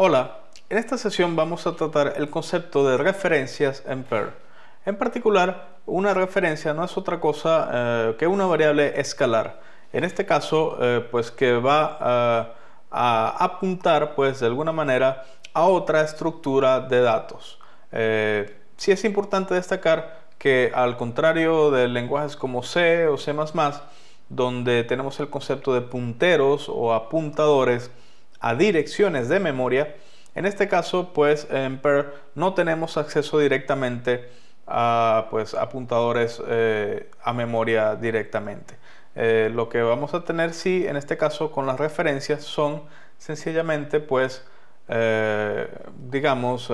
Hola, en esta sesión vamos a tratar el concepto de referencias en PER. En particular, una referencia no es otra cosa eh, que una variable escalar. En este caso, eh, pues que va eh, a apuntar, pues de alguna manera, a otra estructura de datos. sí es importante destacar que al contrario de lenguajes como C o C++, donde tenemos el concepto de punteros o apuntadores, a direcciones de memoria. En este caso, pues en PER no tenemos acceso directamente a pues, apuntadores eh, a memoria directamente. Eh, lo que vamos a tener si en este caso con las referencias son sencillamente pues eh, digamos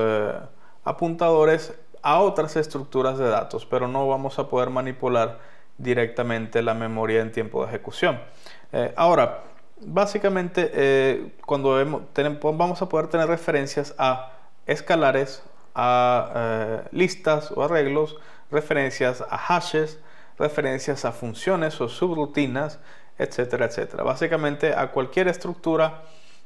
apuntadores a otras estructuras de datos, pero no vamos a poder manipular directamente la memoria en tiempo de ejecución. ahora, Básicamente, eh, cuando vamos a poder tener referencias a escalares, a eh, listas o arreglos, referencias a hashes, referencias a funciones o subrutinas, etcétera, etcétera. Básicamente a cualquier estructura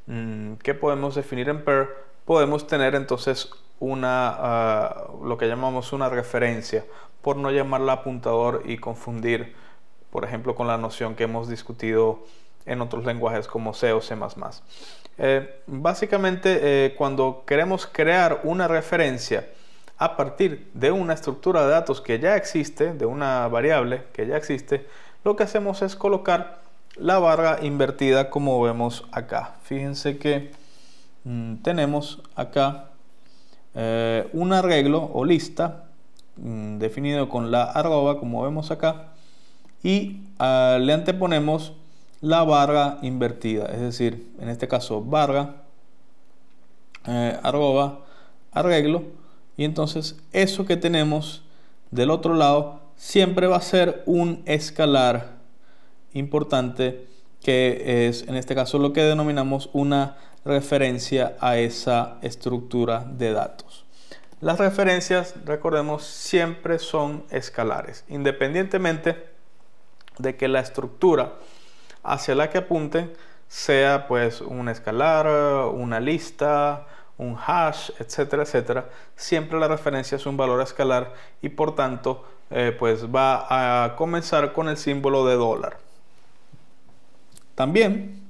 mm, que podemos definir en PER, podemos tener entonces una, ah, lo que llamamos una referencia, por no llamarla apuntador y confundir, por ejemplo, con la noción que hemos discutido en otros lenguajes como C o C++. Eh, básicamente, eh, cuando queremos crear una referencia a partir de una estructura de datos que ya existe, de una variable que ya existe, lo que hacemos es colocar la barra invertida como vemos acá. Fíjense que mm, tenemos acá eh, un arreglo o lista mm, definido con la arroba como vemos acá y ah, le anteponemos la barra invertida, es decir, en este caso barra eh, arroba arreglo y entonces eso que tenemos del otro lado siempre va a ser un escalar importante que es en este caso lo que denominamos una referencia a esa estructura de datos. Las referencias, recordemos, siempre son escalares, independientemente de que la estructura hacia la que apunte sea pues un escalar, uh, una lista, un hash, etcétera, etcétera, siempre la referencia es un valor escalar y por tanto eh, pues va a comenzar con el símbolo de dólar. También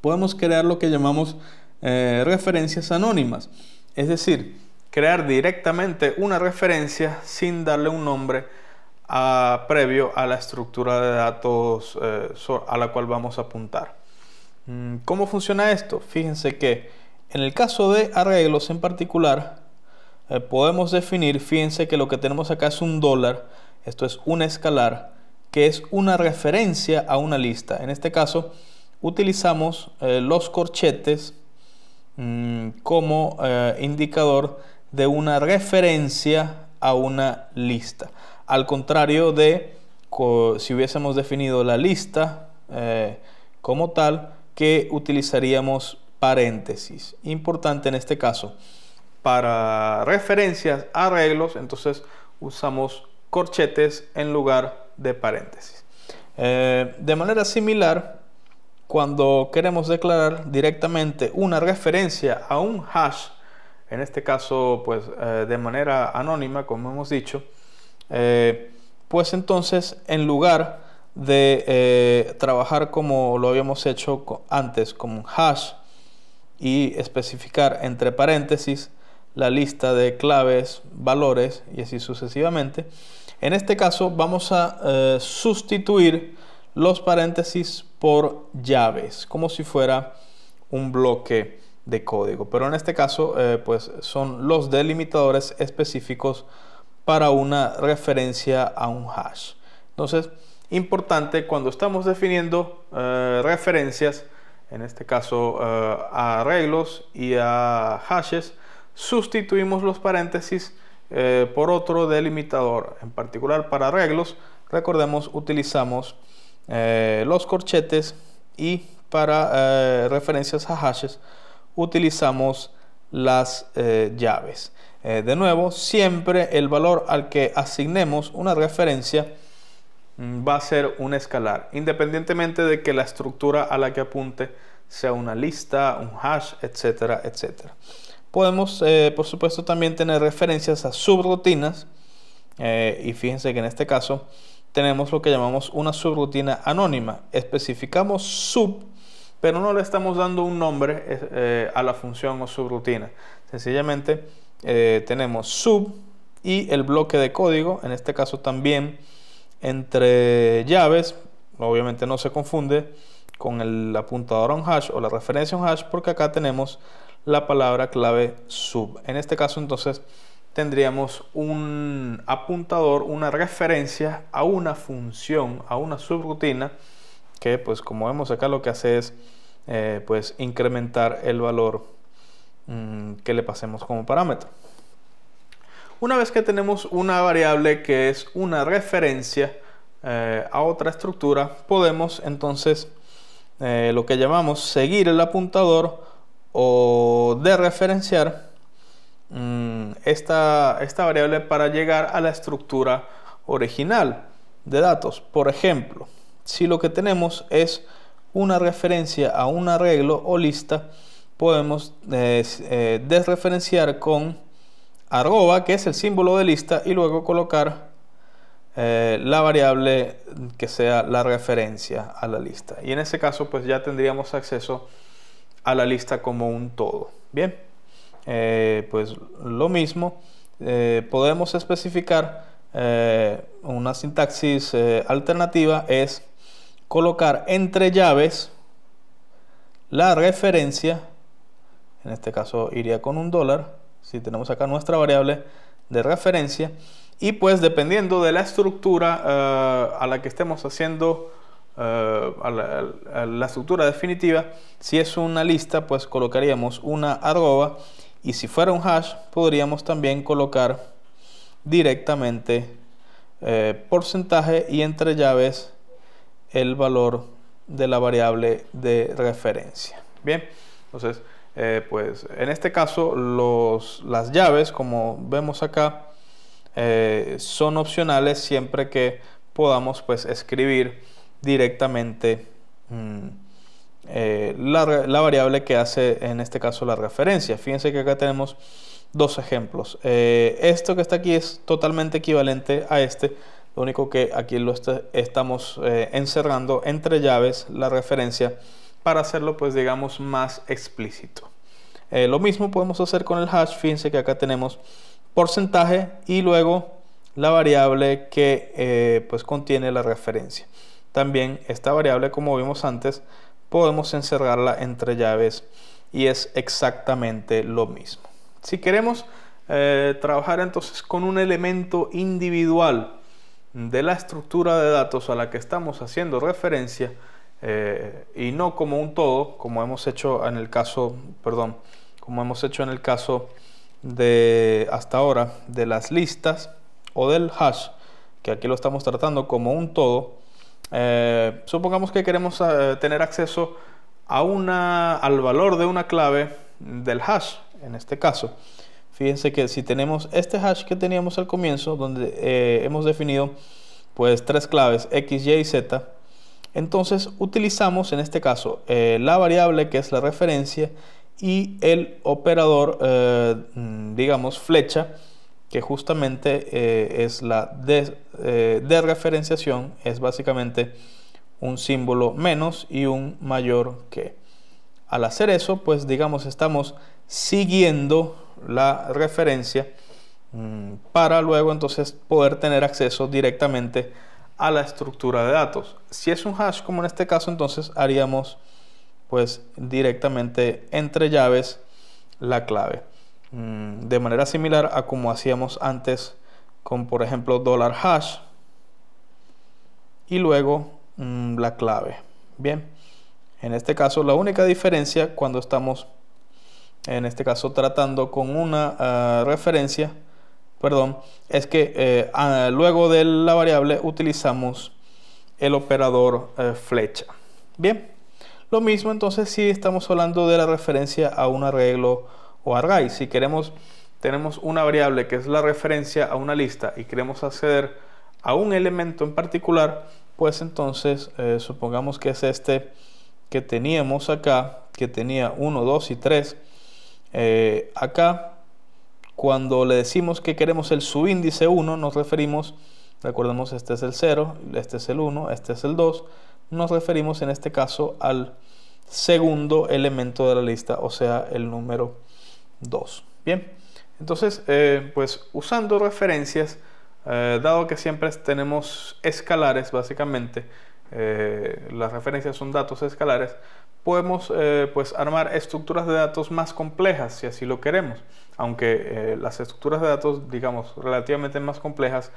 podemos crear lo que llamamos eh, referencias anónimas, es decir, crear directamente una referencia sin darle un nombre previo a la estructura de datos eh, a la cual vamos a apuntar. Mm, ¿Cómo funciona esto? Fíjense que en el caso de arreglos en particular, eh, podemos definir, fíjense que lo que tenemos acá es un dólar, esto es un escalar, que es una referencia a una lista. En este caso, utilizamos eh, los corchetes mm, como indicador de una referencia a una lista al contrario de si hubiésemos definido la lista eh, como tal, que utilizaríamos paréntesis. Importante en este caso, para referencias, arreglos, entonces usamos corchetes en lugar de paréntesis. Eh, de manera similar, cuando queremos declarar directamente una referencia a un hash, en este caso pues eh, de manera anónima, como hemos dicho, eh, pues entonces, en lugar de eh, trabajar como lo habíamos hecho antes, con un hash y especificar entre paréntesis la lista de claves, valores y así sucesivamente, en este caso vamos a eh, sustituir los paréntesis por llaves, como si fuera un bloque de código. Pero en este caso, pues son los delimitadores específicos para una referencia a un hash. Entonces, importante cuando estamos definiendo eh, referencias, en este caso eh, a arreglos y a hashes, sustituimos los paréntesis eh, por otro delimitador. En particular para arreglos, recordemos, utilizamos los corchetes y para referencias a hashes utilizamos las llaves. Eh, de nuevo, siempre el valor al que asignemos una referencia mm, va a ser un escalar, independientemente de que la estructura a la que apunte sea una lista, un hash, etcétera, etcétera. Podemos, eh, por supuesto, también tener referencias a subrutinas. Eh, y fíjense que en este caso tenemos lo que llamamos una subrutina anónima. Especificamos sub, pero no le estamos dando un nombre a la función o subrutina. Sencillamente eh, tenemos sub y el bloque de código, en este caso también entre llaves, obviamente no se confunde con el apuntador on hash o la referencia on hash porque acá tenemos la palabra clave sub. En este caso entonces tendríamos un apuntador, una referencia a una función, a una subrutina que pues como vemos acá lo que hace es eh, pues incrementar el valor Mm, que le pasemos como parámetro. Una vez que tenemos una variable que es una referencia eh, a otra estructura, podemos entonces eh, lo que llamamos seguir el apuntador o de referenciar mm, esta variable para llegar a la estructura original de datos. Por ejemplo, si lo que tenemos es una referencia a un arreglo o lista, podemos eh, eh, desreferenciar con arroba, que es el símbolo de lista, y luego colocar eh, la variable que sea la referencia a la lista. Y en ese caso, pues ya tendríamos acceso a la lista como un todo. Bien, pues lo mismo, podemos especificar una sintaxis alternativa, es colocar entre llaves la referencia en este caso iría con un dólar, si tenemos acá nuestra variable de referencia, y pues dependiendo de la estructura eh, a la que estemos haciendo, eh, la, estructura definitiva, si es una lista, pues colocaríamos una arroba, y si fuera un hash, podríamos también colocar directamente eh, porcentaje y entre llaves el valor de la variable de referencia. Bien, entonces eh, pues en este caso las llaves, como vemos acá, eh, son opcionales siempre que podamos pues escribir directamente mm, eh, la, variable que hace en este caso la referencia. Fíjense que acá tenemos dos ejemplos. esto que está aquí es totalmente equivalente a este, lo único que aquí lo estamos encerrando entre llaves la referencia para hacerlo pues digamos más explícito. Eh, lo mismo podemos hacer con el hash, fíjense que acá tenemos porcentaje y luego la variable que eh, pues contiene la referencia. También esta variable como vimos antes podemos encerrarla entre llaves y es exactamente lo mismo. Si queremos eh, trabajar entonces con un elemento individual de la estructura de datos a la que estamos haciendo referencia, eh, y no como un todo, como hemos hecho en el caso, perdón, como hemos hecho en el caso de hasta ahora de las listas o del hash, que aquí lo estamos tratando como un todo. Eh, supongamos que queremos eh, tener acceso a una, al valor de una clave del hash, en este caso. Fíjense que si tenemos este hash que teníamos al comienzo, donde hemos definido pues tres claves x, y y z, entonces utilizamos en este caso eh, la variable que es la referencia y el operador, eh, mm, digamos, flecha, que justamente eh, es la de, de referenciación, es básicamente un símbolo menos y un mayor que. Al hacer eso, pues digamos, estamos siguiendo la referencia mm, para luego entonces poder tener acceso directamente a la estructura de datos. Si es un hash, como en este caso, entonces haríamos pues directamente entre llaves la clave. Mm, de manera similar a como hacíamos antes con, por ejemplo, hash y luego mm, la clave. Bien, en este caso la única diferencia cuando estamos, en este caso, tratando con una ah, referencia, perdón, es que eh, ah, luego de la variable utilizamos el operador eh, flecha. Bien, lo mismo entonces si estamos hablando de la referencia a un arreglo o array. Si queremos, tenemos una variable que es la referencia a una lista y queremos acceder a un elemento en particular, pues entonces eh, supongamos que es este que teníamos acá, que tenía 1, 2 y 3 acá cuando le decimos que queremos el subíndice 1, nos referimos, recordemos, este es el 0, este es el 1, este es el 2, nos referimos en este caso al segundo elemento de la lista, o sea, el número 2. Bien, entonces, eh, pues usando referencias, eh, dado que siempre tenemos escalares, básicamente, eh, las referencias son datos escalares, podemos eh, pues armar estructuras de datos más complejas si así lo queremos. Aunque las estructuras de datos, digamos, relativamente más complejas,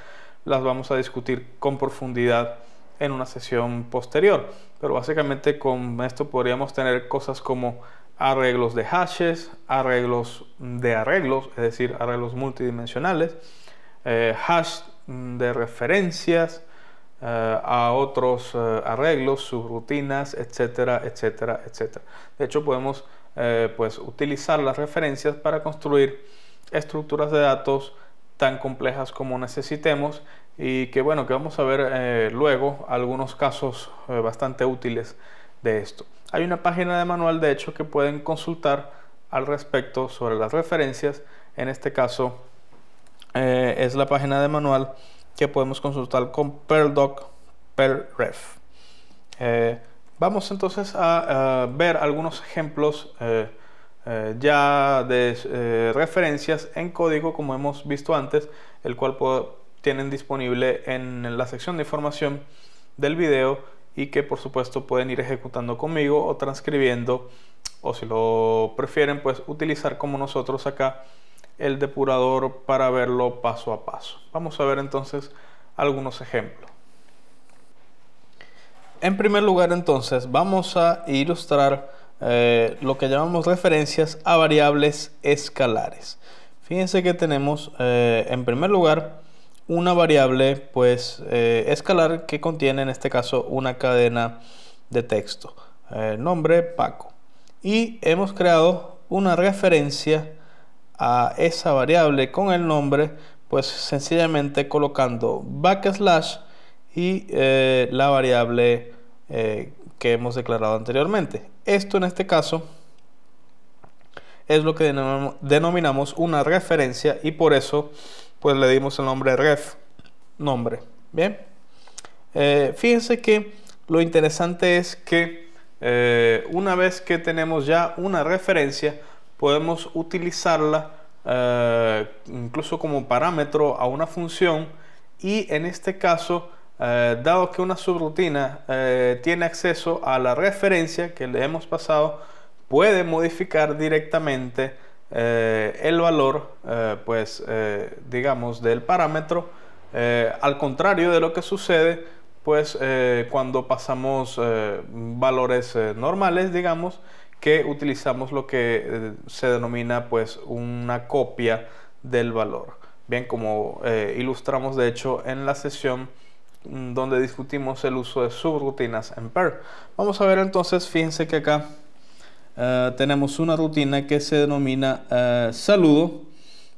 las vamos a discutir con profundidad en una sesión posterior. Pero básicamente con esto podríamos tener cosas como arreglos de hashes, arreglos de arreglos, es decir, arreglos multidimensionales, eh, hash de referencias eh, a otros eh, arreglos, subrutinas, etcétera, etcétera, etcétera. De hecho, podemos pues, utilizar las referencias para construir estructuras de datos tan complejas como necesitemos y que bueno, que vamos a ver luego algunos casos bastante útiles de esto. Hay una página de manual, de hecho, que pueden consultar al respecto sobre las referencias, en este caso eh, es la página de manual que podemos consultar con doc PerlRef, ref eh, vamos entonces a, ver algunos ejemplos eh, ya de referencias en código como hemos visto antes, el cual tienen disponible en la sección de información del video y que por supuesto pueden ir ejecutando conmigo o transcribiendo o si lo prefieren pues utilizar como nosotros acá el depurador para verlo paso a paso. Vamos a ver entonces algunos ejemplos. En primer lugar entonces vamos a ilustrar eh, lo que llamamos referencias a variables escalares. Fíjense que tenemos eh, en primer lugar una variable pues eh, escalar que contiene en este caso una cadena de texto. nombre Paco. Y hemos creado una referencia a esa variable con el nombre, pues sencillamente colocando backslash y eh, la variable eh, que hemos declarado anteriormente. Esto en este caso es lo que denominamos una referencia y por eso pues le dimos el nombre ref nombre. Bien, eh, fíjense que lo interesante es que una vez que tenemos ya una referencia, podemos utilizarla eh, incluso como parámetro a una función y en este caso eh, dado que una subrutina eh, tiene acceso a la referencia que le hemos pasado puede modificar directamente el valor pues digamos del parámetro al contrario de lo que sucede pues cuando pasamos valores normales digamos que utilizamos lo que eh, se denomina pues una copia del valor. Bien, como eh, ilustramos de hecho en la sesión mm, donde discutimos el uso de subrutinas en Perl. Vamos a ver entonces, fíjense que acá eh, tenemos una rutina que se denomina saludo,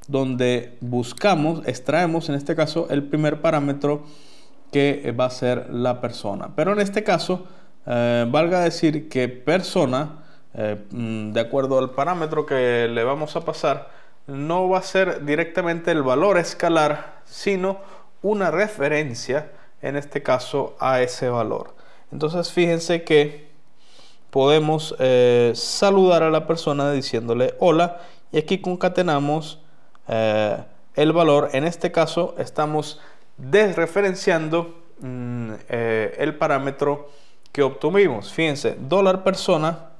donde buscamos, extraemos en este caso el primer parámetro que va a ser la persona. Pero en este caso, valga decir que persona eh, mm, de acuerdo al parámetro que le vamos a pasar, no va a ser directamente el valor escalar, sino una referencia, en este caso, a ese valor. Entonces, fíjense que podemos eh, saludar a la persona diciéndole hola y aquí concatenamos eh, el valor. En este caso, estamos desreferenciando mm, el parámetro que obtuvimos. Fíjense, dólar persona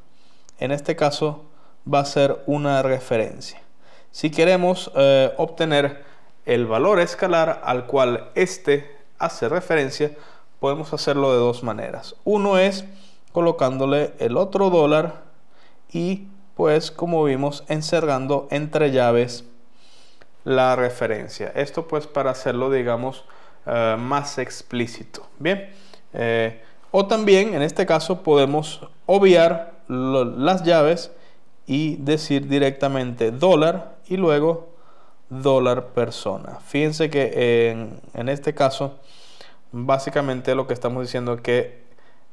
en este caso va a ser una referencia. Si queremos eh, obtener el valor escalar al cual este hace referencia, podemos hacerlo de dos maneras. Uno es colocándole el otro dólar y pues como vimos encerrando entre llaves la referencia. Esto pues para hacerlo digamos eh, más explícito. Bien, eh, o también en este caso podemos obviar las llaves y decir directamente dólar y luego dólar persona. Fíjense que en, este caso, básicamente lo que estamos diciendo es que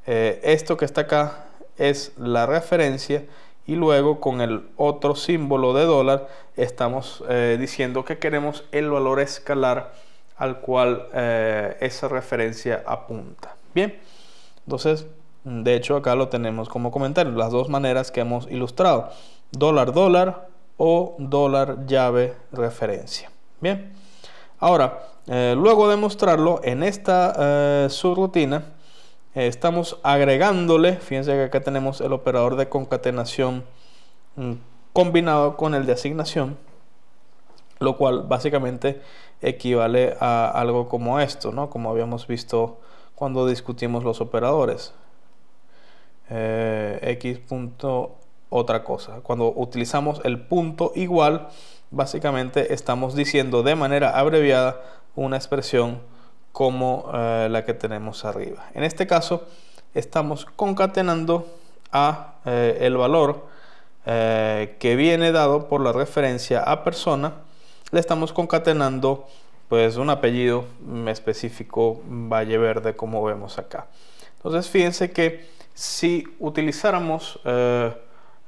eh, esto que está acá es la referencia y luego con el otro símbolo de dólar estamos eh, diciendo que queremos el valor escalar al cual eh, esa referencia apunta. Bien, entonces de hecho, acá lo tenemos como comentario, las dos maneras que hemos ilustrado, dólar dólar o dólar llave referencia. Bien, ahora, eh, luego de mostrarlo en esta eh, subrutina, eh, estamos agregándole, fíjense que acá tenemos el operador de concatenación mm, combinado con el de asignación, lo cual básicamente equivale a algo como esto, ¿no? Como habíamos visto cuando discutimos los operadores. Eh, x punto otra cosa. Cuando utilizamos el punto igual, básicamente estamos diciendo de manera abreviada una expresión como eh, la que tenemos arriba. En este caso, estamos concatenando a eh, el valor que viene dado por la referencia a persona. Le estamos concatenando pues un apellido mm, específico mm, Valle Verde como vemos acá. Entonces fíjense que si utilizáramos, eh,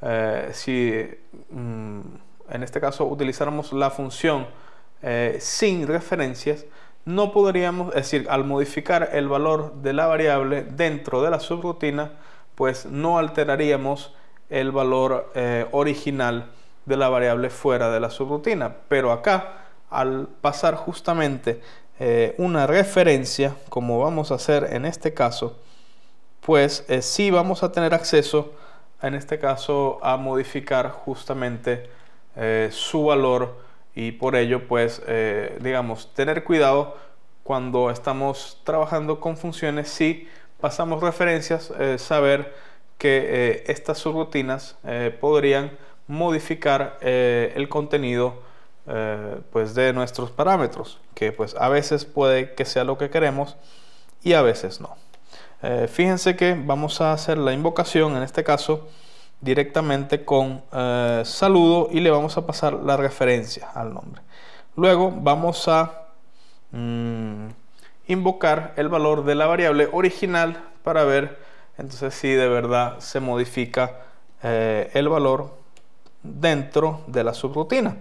eh, si mm, en este caso utilizáramos la función eh, sin referencias, no podríamos, es decir, al modificar el valor de la variable dentro de la subrutina, pues no alteraríamos el valor original de la variable fuera de la subrutina. Pero acá, al pasar justamente una referencia, como vamos a hacer en este caso, pues eh, sí vamos a tener acceso, en este caso, a modificar justamente eh, su valor y por ello, pues, eh, digamos, tener cuidado cuando estamos trabajando con funciones, si pasamos referencias, saber que estas subrutinas podrían modificar el contenido pues de nuestros parámetros que pues a veces puede que sea lo que queremos y a veces no. Eh, fíjense que vamos a hacer la invocación, en este caso, directamente con eh, saludo y le vamos a pasar la referencia al nombre. Luego vamos a mm, invocar el valor de la variable original para ver entonces si de verdad se modifica eh, el valor dentro de la subrutina.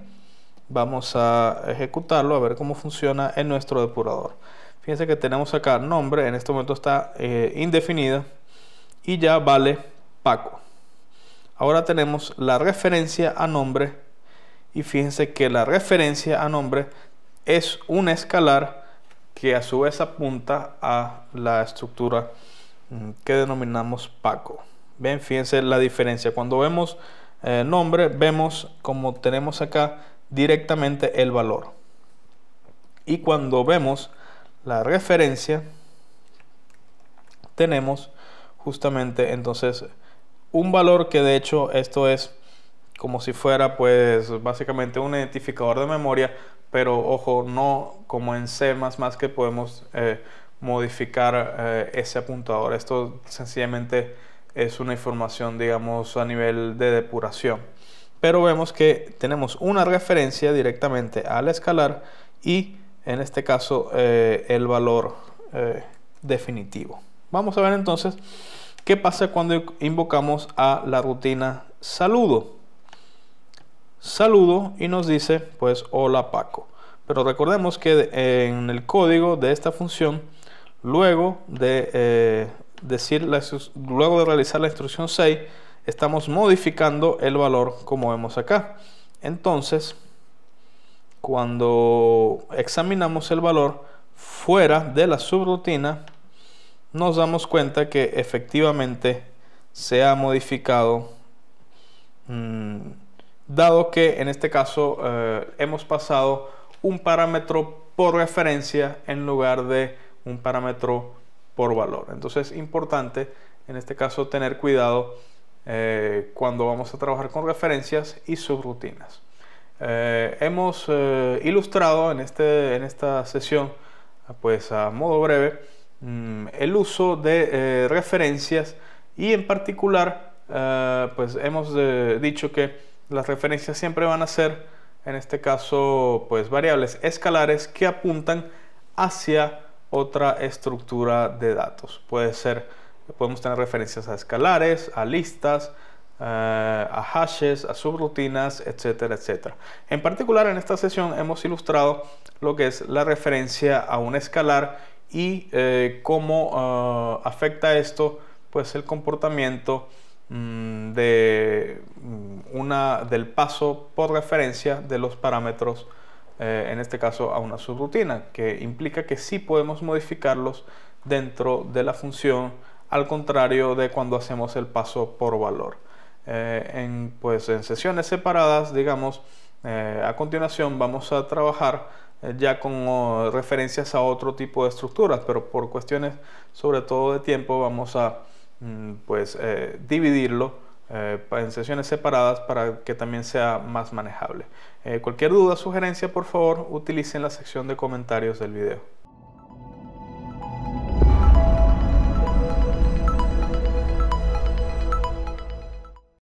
Vamos a ejecutarlo a ver cómo funciona en nuestro depurador. Fíjense que tenemos acá nombre, en este momento está eh, indefinida y ya vale Paco. Ahora tenemos la referencia a nombre y fíjense que la referencia a nombre es un escalar que a su vez apunta a la estructura mm, que denominamos Paco. Ven, fíjense la diferencia. Cuando vemos eh, nombre, vemos como tenemos acá directamente el valor. Y cuando vemos la referencia, tenemos justamente entonces un valor que de hecho esto es como si fuera pues básicamente un identificador de memoria, pero ojo, no como en C++ que podemos eh, modificar eh, ese apuntador. Esto sencillamente es una información digamos a nivel de depuración. Pero vemos que tenemos una referencia directamente al escalar y en este caso eh, el valor eh, definitivo. Vamos a ver entonces qué pasa cuando invocamos a la rutina saludo. Saludo y nos dice pues hola Paco. Pero recordemos que en el código de esta función, luego de, eh, decir luego de realizar la instrucción 6, estamos modificando el valor como vemos acá. Entonces, cuando examinamos el valor fuera de la subrutina, nos damos cuenta que efectivamente se ha modificado, mm, dado que en este caso eh, hemos pasado un parámetro por referencia en lugar de un parámetro por valor. Entonces es importante en este caso tener cuidado eh, cuando vamos a trabajar con referencias y subrutinas. Eh, hemos eh, ilustrado este, en, esta sesión, pues a modo breve, mm, el uso de eh, referencias y en particular, pues hemos dicho que las referencias siempre van a ser, en este caso, pues variables escalares que apuntan hacia otra estructura de datos. Puede ser, podemos tener referencias a escalares, a listas, eh, a hashes, a subrutinas, etcétera, etcétera. En particular, en esta sesión hemos ilustrado lo que es la referencia a un escalar y eh, cómo eh, afecta esto pues el comportamiento mm, de mm, del paso por referencia de los parámetros, en este caso a una subrutina, que implica que sí podemos modificarlos dentro de la función, al contrario de cuando hacemos el paso por valor. Eh, en, pues, en sesiones separadas, digamos, eh, a continuación vamos a trabajar eh, ya con referencias a otro tipo de estructuras, pero por cuestiones sobre todo de tiempo vamos a mm, pues, dividirlo en sesiones separadas para que también sea más manejable. cualquier duda, sugerencia, por favor, utilicen la sección de comentarios del video.